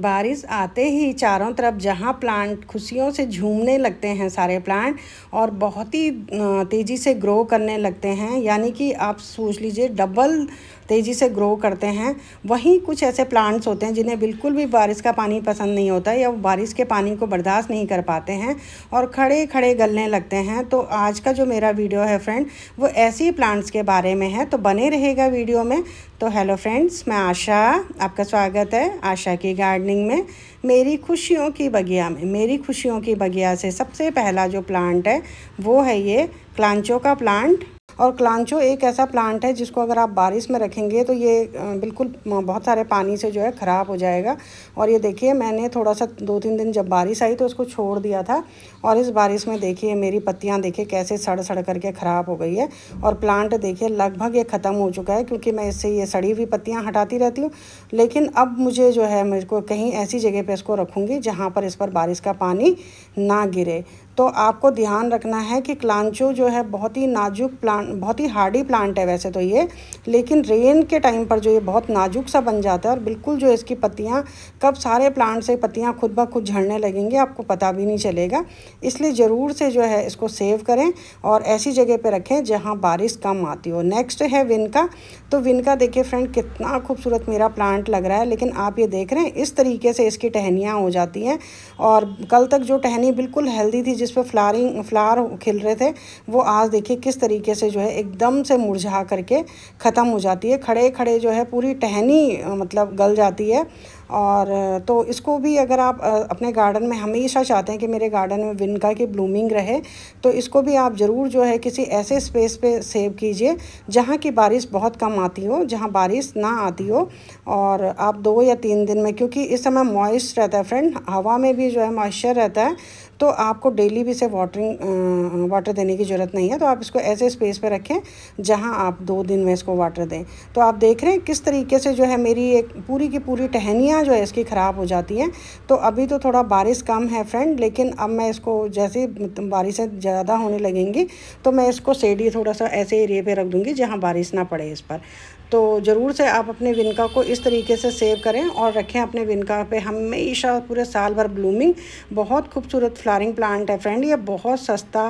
बारिश आते ही चारों तरफ जहाँ प्लांट खुशियों से झूमने लगते हैं सारे प्लांट और बहुत ही तेज़ी से ग्रो करने लगते हैं यानी कि आप सोच लीजिए डबल तेज़ी से ग्रो करते हैं वहीं कुछ ऐसे प्लांट्स होते हैं जिन्हें बिल्कुल भी बारिश का पानी पसंद नहीं होता या वो बारिश के पानी को बर्दाश्त नहीं कर पाते हैं और खड़े खड़े गलने लगते हैं तो आज का जो मेरा वीडियो है फ्रेंड वो ऐसी प्लांट्स के बारे में है तो बने रहेगा वीडियो में तो हेलो फ्रेंड्स मैं आशा आपका स्वागत है आशा की गार्डन गार्डनिंग में मेरी खुशियों की बगिया में मेरी खुशियों की बगिया से सबसे पहला जो प्लांट है वो है ये क्लांचो का प्लांट और क्लांचो एक ऐसा प्लांट है जिसको अगर आप बारिश में रखेंगे तो ये बिल्कुल बहुत सारे पानी से जो है ख़राब हो जाएगा और ये देखिए मैंने थोड़ा सा दो तीन दिन जब बारिश आई तो इसको छोड़ दिया था और इस बारिश में देखिए मेरी पत्तियाँ देखिए कैसे सड़ सड़ करके ख़राब हो गई है और प्लांट देखिए लगभग ये ख़त्म हो चुका है क्योंकि मैं इससे ये सड़ी हुई पत्तियाँ हटाती रहती हूँ लेकिन अब मुझे जो है मेरे को कहीं ऐसी जगह पर इसको रखूँगी जहाँ पर इस पर बारिश का पानी ना गिरे तो आपको ध्यान रखना है कि क्लांचो जो है बहुत ही नाजुक प्लांट बहुत ही हार्डी प्लांट है वैसे तो ये लेकिन रेन के टाइम पर जो ये बहुत नाजुक सा बन जाता है और बिल्कुल जो इसकी पत्तियाँ कब सारे प्लांट से पत्तियाँ खुद ब खुद झड़ने लगेंगे आपको पता भी नहीं चलेगा इसलिए ज़रूर से जो है इसको सेव करें और ऐसी जगह पर रखें जहाँ बारिश कम आती हो नेक्स्ट है विनका तो विनका देखिए फ्रेंड कितना खूबसूरत मेरा प्लांट लग रहा है लेकिन आप ये देख रहे हैं इस तरीके से इसकी टहनियाँ हो जाती हैं और कल तक जो टहनी बिल्कुल हेल्दी थी जिस पर फ्लारिंग फ्लार खिल रहे थे वो आज देखिए किस तरीके से जो है एकदम से मुरझा करके ख़त्म हो जाती है खड़े खड़े जो है पूरी टहनी मतलब गल जाती है और तो इसको भी अगर आप अपने गार्डन में हमेशा चाहते हैं कि मेरे गार्डन में विनका की ब्लूमिंग रहे तो इसको भी आप ज़रूर जो है किसी ऐसे स्पेस पे सेव कीजिए जहाँ की बारिश बहुत कम आती हो जहाँ बारिश ना आती हो और आप दो या तीन दिन में क्योंकि इस समय मॉइस्ट रहता है फ्रेंड हवा में भी जो है मॉइस्चर रहता है तो आपको डेली भी इसे वाटरिंग वाटर देने की ज़रूरत नहीं है तो आप इसको ऐसे स्पेस पर रखें जहाँ आप दो दिन में इसको वाटर दें तो आप देख रहे हैं किस तरीके से जो है मेरी एक पूरी की पूरी टहनियाँ जो है इसकी ख़राब हो जाती हैं तो अभी तो थोड़ा बारिश कम है फ्रेंड लेकिन अब मैं इसको जैसे बारिशें ज़्यादा होने लगेंगी तो मैं इसको सेडी थोड़ा सा ऐसे एरिए पर रख दूँगी जहाँ बारिश ना पड़े इस पर तो ज़रूर से आप अपने विनका को इस तरीके से सेव करें और रखें अपने विनका पे हमेशा पूरे साल भर ब्लूमिंग बहुत खूबसूरत फ्लारिंग प्लांट है फ्रेंड ये बहुत सस्ता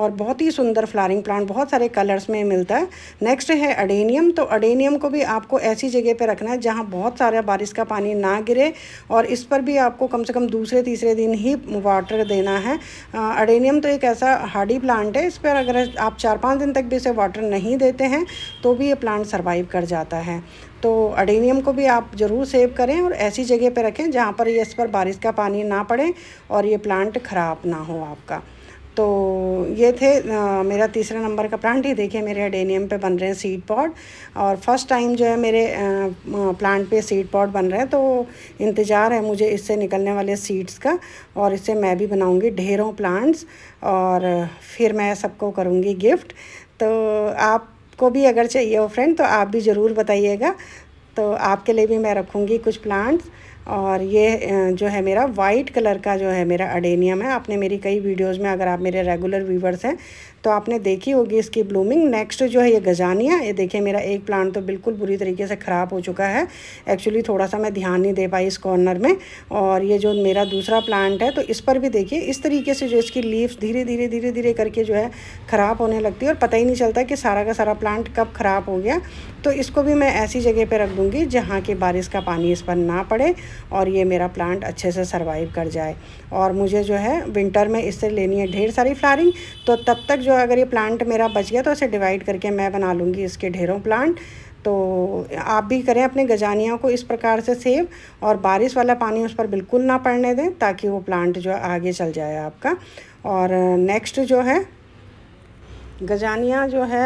और बहुत ही सुंदर फ्लारिंग प्लांट बहुत सारे कलर्स में मिलता है नेक्स्ट है अडेनियम तो अडेनियम को भी आपको ऐसी जगह पर रखना है जहाँ बहुत सारा बारिश का पानी ना गिरे और इस पर भी आपको कम से कम दूसरे तीसरे दिन ही वाटर देना है अडेनियम तो एक ऐसा हार्डी प्लांट है इस पर अगर आप चार पाँच दिन तक भी इसे वाटर नहीं देते हैं तो भी ये प्लांट सर्वाइव कर जाता है तो अडेनियम को भी आप ज़रूर सेव करें और ऐसी जगह पर रखें जहाँ पर ये इस पर बारिश का पानी ना पड़े और ये प्लांट ख़राब ना हो आपका तो ये थे आ, मेरा तीसरा नंबर का प्लांट ही देखिए मेरे अडेनियम पे बन रहे हैं सीड पॉड और फर्स्ट टाइम जो है मेरे आ, प्लांट पे सीड पॉड बन रहे हैं तो इंतज़ार है मुझे इससे निकलने वाले सीड्स का और इससे मैं भी बनाऊंगी ढेरों प्लांट्स और फिर मैं सबको करूँगी गिफ्ट तो आप को भी अगर चाहिए हो फ्रेंड तो आप भी ज़रूर बताइएगा तो आपके लिए भी मैं रखूँगी कुछ प्लांट्स और ये जो है मेरा वाइट कलर का जो है मेरा अडेनियम है आपने मेरी कई वीडियोस में अगर आप मेरे रेगुलर व्यूवर्स हैं तो आपने देखी होगी इसकी ब्लूमिंग नेक्स्ट जो है ये गजानिया ये देखिए मेरा एक प्लांट तो बिल्कुल बुरी तरीके से ख़राब हो चुका है एक्चुअली थोड़ा सा मैं ध्यान नहीं दे पाई इस कॉर्नर में और ये जो मेरा दूसरा प्लांट है तो इस पर भी देखिए इस तरीके से जो इसकी लीव्स धीरे धीरे धीरे धीरे करके जो है ख़राब होने लगती है और पता ही नहीं चलता कि सारा का सारा प्लांट कब ख़राब हो गया तो इसको भी मैं ऐसी जगह पर रख दूँगी जहाँ की बारिश का पानी इस पर ना पड़े और ये मेरा प्लांट अच्छे से सर्वाइव कर जाए और मुझे जो है विंटर में इससे लेनी है ढेर सारी फ्लारिंग तो तब तक जो अगर ये प्लांट मेरा बच गया तो इसे डिवाइड करके मैं बना लूँगी इसके ढेरों प्लांट तो आप भी करें अपने गजानियों को इस प्रकार से सेव और बारिश वाला पानी उस पर बिल्कुल ना पड़ने दें ताकि वो प्लांट जो आगे चल जाए आपका और नेक्स्ट जो है गजानिया जो है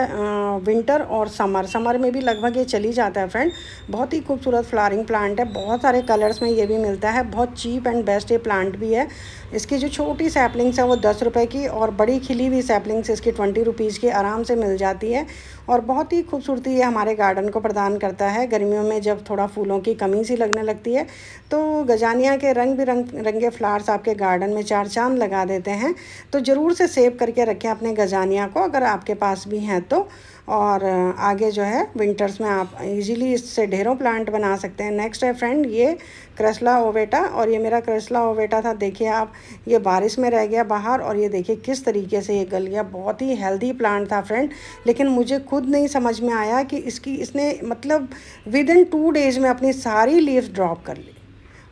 विंटर और समर समर में भी लगभग ये चली जाता है फ्रेंड बहुत ही खूबसूरत फ्लावरिंग प्लांट है बहुत सारे कलर्स में ये भी मिलता है बहुत चीप एंड बेस्ट ये प्लांट भी है इसकी जो छोटी सैपलिंग्स हैं वो दस रुपये की और बड़ी खिली हुई सैपलिंग्स इसकी ट्वेंटी रुपीज़ की आराम से मिल जाती है और बहुत ही खूबसूरती ये हमारे गार्डन को प्रदान करता है गर्मियों में जब थोड़ा फूलों की कमी सी लगने लगती है तो गजानिया के रंग बिरंग रंगे फ्लावर्स आपके गार्डन में चार चांद लगा देते हैं तो ज़रूर से सेव करके रखें अपने गजानिया को अगर अगर आपके पास भी हैं तो और आगे जो है विंटर्स में आप इजीली इससे ढेरों प्लांट बना सकते हैं नेक्स्ट है फ्रेंड ये क्रेसला ओवेटा और ये मेरा क्रेसला ओवेटा था देखिए आप ये बारिश में रह गया बाहर और ये देखिए किस तरीके से ये गल गया बहुत ही हेल्दी प्लांट था फ्रेंड लेकिन मुझे खुद नहीं समझ में आया कि इसकी इसने मतलब विद इन टू डेज में अपनी सारी लीव ड्रॉप कर ली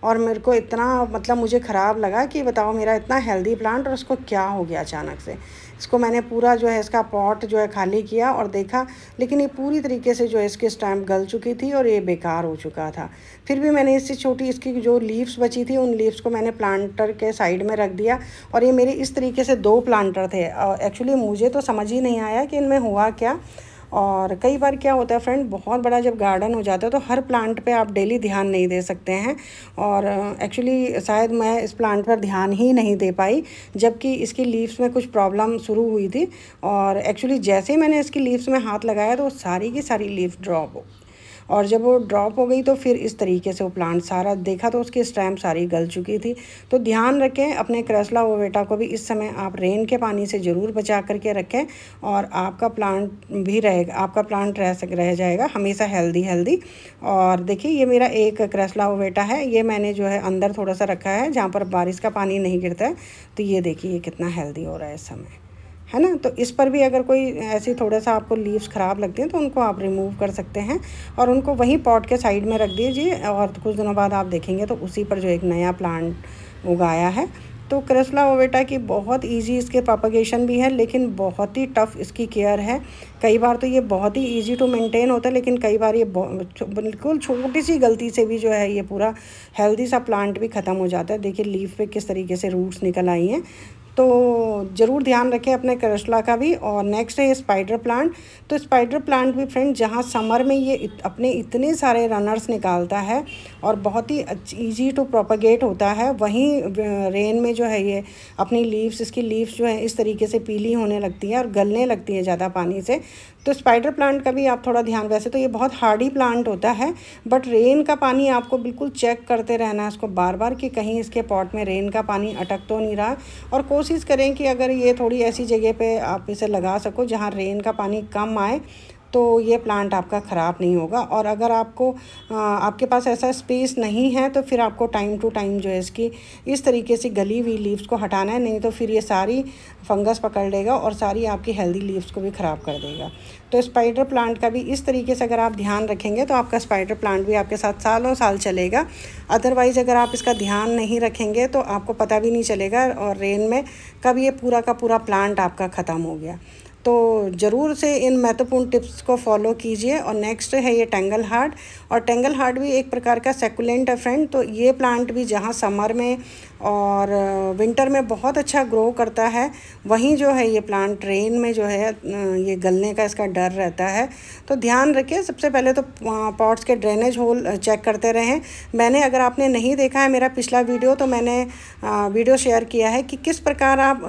और मेरे को इतना मतलब मुझे ख़राब लगा कि बताओ मेरा इतना हेल्दी प्लांट और उसको क्या हो गया अचानक से इसको मैंने पूरा जो है इसका पॉट जो है खाली किया और देखा लेकिन ये पूरी तरीके से जो है इसकी स्टैम्प गल चुकी थी और ये बेकार हो चुका था फिर भी मैंने इससे छोटी इसकी जो लीव्स बची थी उन लीव्स को मैंने प्लांटर के साइड में रख दिया और ये मेरे इस तरीके से दो प्लांटर थे एक्चुअली मुझे तो समझ ही नहीं आया कि इनमें हुआ क्या और कई बार क्या होता है फ्रेंड बहुत बड़ा जब गार्डन हो जाता है तो हर प्लांट पे आप डेली ध्यान नहीं दे सकते हैं और एक्चुअली शायद मैं इस प्लांट पर ध्यान ही नहीं दे पाई जबकि इसकी लीव्स में कुछ प्रॉब्लम शुरू हुई थी और एक्चुअली जैसे ही मैंने इसकी लीव्स में हाथ लगाया तो सारी की सारी लीव ड्रॉप और जब वो ड्रॉप हो गई तो फिर इस तरीके से वो प्लांट सारा देखा तो उसकी स्टैम सारी गल चुकी थी तो ध्यान रखें अपने क्रेसला ओवेटा को भी इस समय आप रेन के पानी से ज़रूर बचा करके रखें और आपका प्लांट भी रहेगा आपका प्लांट रह सक रह जाएगा हमेशा हेल्दी हेल्दी और देखिए ये मेरा एक क्रेसला ओवेटा है ये मैंने जो है अंदर थोड़ा सा रखा है जहाँ पर बारिश का पानी नहीं गिरता है तो ये देखिए ये कितना हेल्दी हो रहा है इस समय है ना तो इस पर भी अगर कोई ऐसी थोड़ा सा आपको लीव्स ख़राब लगते हैं तो उनको आप रिमूव कर सकते हैं और उनको वहीं पॉट के साइड में रख दीजिए और कुछ दिनों बाद आप देखेंगे तो उसी पर जो एक नया प्लांट उगाया है तो क्रेसला ओवेटा की बहुत इजी इसके प्रोपगेशन भी है लेकिन बहुत ही टफ़ इसकी केयर है कई बार तो ये बहुत ही इजी टू मेंटेन होता है लेकिन कई बार ये बिल्कुल छोटी सी गलती से भी जो है ये पूरा हेल्दी सा प्लांट भी ख़त्म हो जाता है देखिए लीफ पे किस तरीके से रूट्स निकल आई हैं तो ज़रूर ध्यान रखें अपने करेसला का भी और नेक्स्ट है स्पाइडर प्लांट तो स्पाइडर प्लांट भी फ्रेंड जहाँ समर में ये इत, अपने इतने सारे रनर्स निकालता है और बहुत ही ईजी टू प्रोपागेट होता है वहीं रेन में जो है ये अपनी लीव्स इसकी लीव्स जो है इस तरीके से पीली होने लगती है और गलने लगती है ज़्यादा पानी से तो स्पाइडर प्लांट का भी आप थोड़ा ध्यान वैसे तो ये बहुत हार्डी प्लांट होता है बट रेन का पानी आपको बिल्कुल चेक करते रहना है इसको बार बार कि कहीं इसके पॉट में रेन का पानी अटक तो नहीं रहा और कोस कोशिश करें कि अगर ये थोड़ी ऐसी जगह पे आप इसे लगा सको जहाँ रेन का पानी कम आए तो ये प्लांट आपका ख़राब नहीं होगा और अगर आपको आपके पास ऐसा स्पेस नहीं है तो फिर आपको टाइम टू टाइम जो है इसकी इस तरीके से गली हुई लीव्स को हटाना है नहीं तो फिर ये सारी फंगस पकड़ लेगा और सारी आपकी हेल्दी लीव्स को भी ख़राब कर देगा तो स्पाइडर प्लांट का भी इस तरीके से अगर आप ध्यान रखेंगे तो आपका स्पाइडर प्लांट भी आपके साथ सालों साल चलेगा अदरवाइज़ अगर आप इसका ध्यान नहीं रखेंगे तो आपको पता भी नहीं चलेगा और रेन में कब ये पूरा का पूरा प्लांट आपका ख़त्म हो गया तो ज़रूर से इन महत्वपूर्ण टिप्स को फॉलो कीजिए और नेक्स्ट है ये टेंगल हार्ट और टेंगल हार्ट भी एक प्रकार का सेकुलेंट है फ्रेंड तो ये प्लांट भी जहाँ समर में और विंटर में बहुत अच्छा ग्रो करता है वहीं जो है ये प्लांट रेन में जो है ये गलने का इसका डर रहता है तो ध्यान रखिए सबसे पहले तो पॉट्स के ड्रेनेज होल चेक करते रहें मैंने अगर आपने नहीं देखा है मेरा पिछला वीडियो तो मैंने वीडियो शेयर किया है कि किस प्रकार आप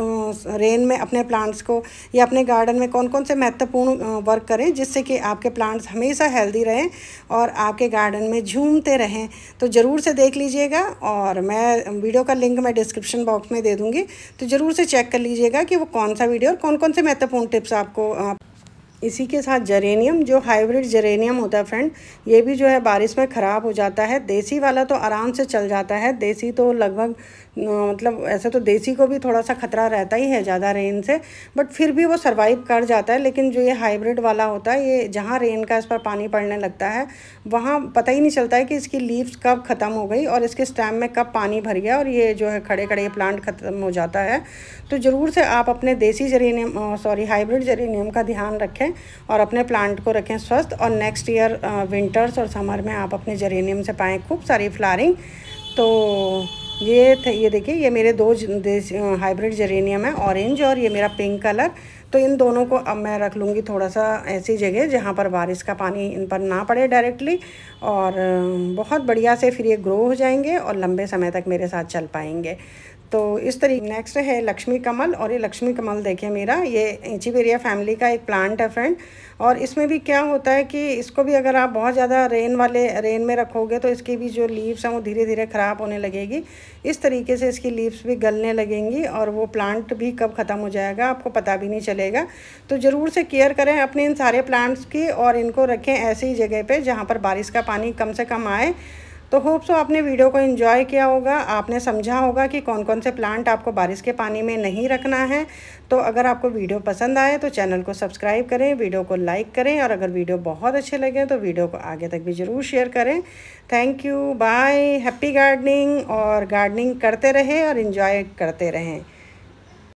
रेन में अपने प्लांट्स को या अपने गार्डन में कौन कौन से महत्वपूर्ण वर्क करें जिससे कि आपके प्लांट्स हमेशा हेल्दी रहें और आपके गार्डन में झूमते रहें तो ज़रूर से देख लीजिएगा और मैं वीडियो का लिंक मैं डिस्क्रिप्शन बॉक्स में दे दूँगी तो ज़रूर से चेक कर लीजिएगा कि वो कौन सा वीडियो और कौन कौन से महत्वपूर्ण टिप्स आपको आप इसी के साथ जरेनियम जो हाइब्रिड जरेनियम होता है फ्रेंड ये भी जो है बारिश में ख़राब हो जाता है देसी वाला तो आराम से चल जाता है देसी तो लगभग मतलब ऐसे तो देसी को भी थोड़ा सा खतरा रहता ही है ज़्यादा रेन से बट फिर भी वो सर्वाइव कर जाता है लेकिन जो ये हाइब्रिड वाला होता है ये जहाँ रेन का इस पर पानी पड़ने लगता है वहाँ पता ही नहीं चलता है कि इसकी लीव्स कब ख़त्म हो गई और इसके स्टैम में कब पानी भर गया और ये जो है खड़े खड़े प्लांट ख़त्म हो जाता है तो ज़रूर से आप अपने देसी जरेनियम सॉरी हाइब्रिड जरेनियम का ध्यान रखें करें और अपने प्लांट को रखें स्वस्थ और नेक्स्ट ईयर विंटर्स और समर में आप अपने जरेनियम से पाएँ खूब सारी फ्लारिंग तो ये थे ये देखिए ये मेरे दो हाइब्रिड जरेनियम है ऑरेंज और ये मेरा पिंक कलर तो इन दोनों को अब मैं रख लूँगी थोड़ा सा ऐसी जगह जहाँ पर बारिश का पानी इन पर ना पड़े डायरेक्टली और बहुत बढ़िया से फिर ये ग्रो हो जाएंगे और लंबे समय तक मेरे साथ चल पाएंगे तो इस तरीके नेक्स्ट है लक्ष्मी कमल और ये लक्ष्मी कमल देखिए मेरा ये इंचीबेरिया फैमिली का एक प्लांट है फ्रेंड और इसमें भी क्या होता है कि इसको भी अगर आप बहुत ज़्यादा रेन वाले रेन में रखोगे तो इसकी भी जो लीव्स हैं वो धीरे धीरे ख़राब होने लगेगी इस तरीके से इसकी लीव्स भी गलने लगेंगी और वो प्लांट भी कब ख़त्म हो जाएगा आपको पता भी नहीं चलेगा तो ज़रूर से केयर करें अपने इन सारे प्लांट्स की और इनको रखें ऐसी जगह पर जहाँ पर बारिश का पानी कम से कम आए तो होप सो आपने वीडियो को इन्जॉय किया होगा आपने समझा होगा कि कौन कौन से प्लांट आपको बारिश के पानी में नहीं रखना है तो अगर आपको वीडियो पसंद आए तो चैनल को सब्सक्राइब करें वीडियो को लाइक करें और अगर वीडियो बहुत अच्छे लगे तो वीडियो को आगे तक भी ज़रूर शेयर करें thank you bye happy gardening और गार्डनिंग करते रहें और इन्जॉय करते रहें